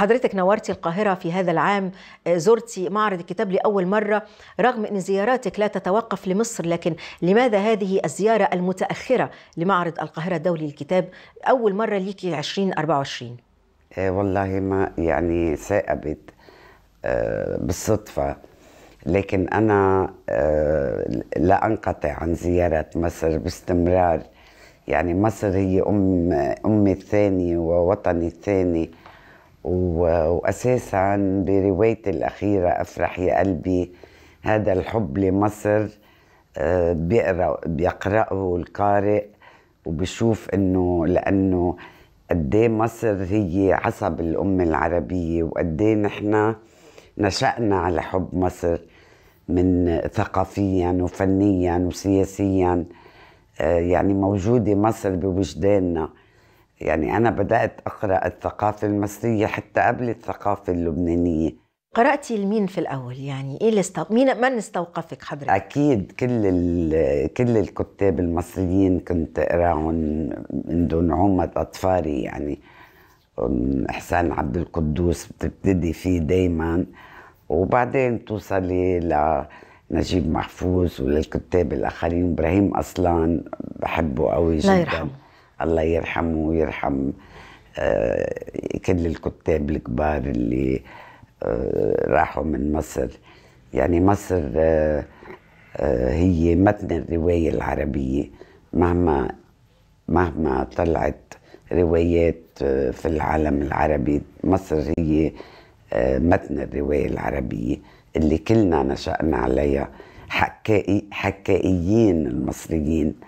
حضرتك نورتي القاهرة في هذا العام آه، زرتي معرض الكتاب لأول مرة رغم أن زياراتك لا تتوقف لمصر لكن لماذا هذه الزيارة المتأخرة لمعرض القاهرة الدولي للكتاب أول مرة ليكي 2024 إيه والله ما يعني سائبت آه، بالصدفة لكن أنا آه، لا أنقطع عن زيارة مصر باستمرار يعني مصر هي أم أمي الثانية ووطني الثاني وأساسا بروايتي الأخيرة أفرح يا قلبي هذا الحب لمصر آه، بيقرأ بيقرأه القارئ وبشوف إنه لأنه قديه مصر هي عصب الأمة العربية وقديه نحن نشأنا على حب مصر من ثقافيا وفنيا وسياسيا آه، يعني موجودة مصر بوجداننا يعني أنا بدأت أقرأ الثقافة المصرية حتى قبل الثقافة اللبنانية قرأتي لمين في الأول يعني إيه اللي استو... مين من استوقفك حضرتك؟ أكيد كل ال... كل الكتاب المصريين كنت أقرأهم من دون عمد أطفالي يعني إحسان عبد القدوس بتبتدي فيه دايما وبعدين توصلي لنجيب محفوظ وللكتاب الآخرين إبراهيم أصلان بحبه قوي جدا الله يرحمه الله يرحمه ويرحم آه، كل الكتاب الكبار اللي آه، راحوا من مصر يعني مصر آه، هي متن الرواية العربية مهما مهما طلعت روايات في العالم العربي مصر هي متن الرواية العربية اللي كلنا نشأنا عليها حكائي حكائيين المصريين